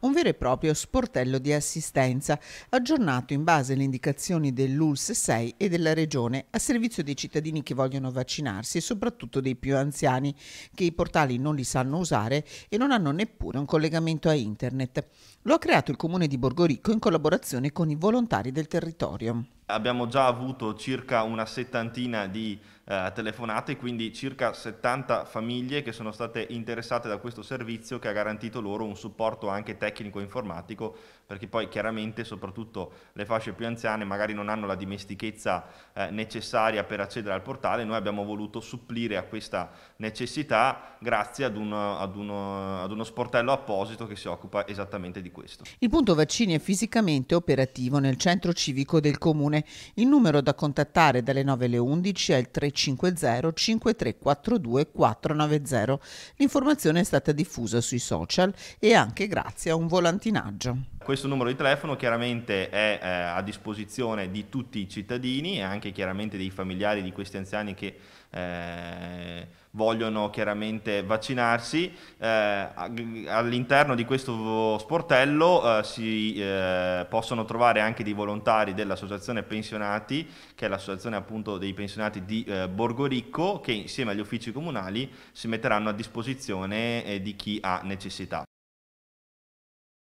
un vero e proprio sportello di assistenza, aggiornato in base alle indicazioni dell'ULS 6 e della Regione, a servizio dei cittadini che vogliono vaccinarsi e soprattutto dei più anziani, che i portali non li sanno usare e non hanno neppure un collegamento a internet. Lo ha creato il comune di Borgorico in collaborazione con i volontari del territorio abbiamo già avuto circa una settantina di eh, telefonate, quindi circa 70 famiglie che sono state interessate da questo servizio che ha garantito loro un supporto anche tecnico informatico, perché poi chiaramente soprattutto le fasce più anziane magari non hanno la dimestichezza eh, necessaria per accedere al portale, noi abbiamo voluto supplire a questa necessità grazie ad uno, ad uno, ad uno sportello apposito che si occupa esattamente di questo. Il punto vaccini è fisicamente operativo nel centro civico del comune Leone. Il numero da contattare dalle 9 alle 11 è il 350 5342 490. L'informazione è stata diffusa sui social e anche grazie a un volantinaggio. Questo numero di telefono chiaramente è eh, a disposizione di tutti i cittadini e anche chiaramente dei familiari di questi anziani che eh, vogliono chiaramente vaccinarsi. Eh, all'interno di questo sportello eh, si eh, possono trovare anche dei volontari dell'associazione pensionati, che è l'associazione appunto dei pensionati di eh, Borgo Ricco, che insieme agli uffici comunali si metteranno a disposizione eh, di chi ha necessità.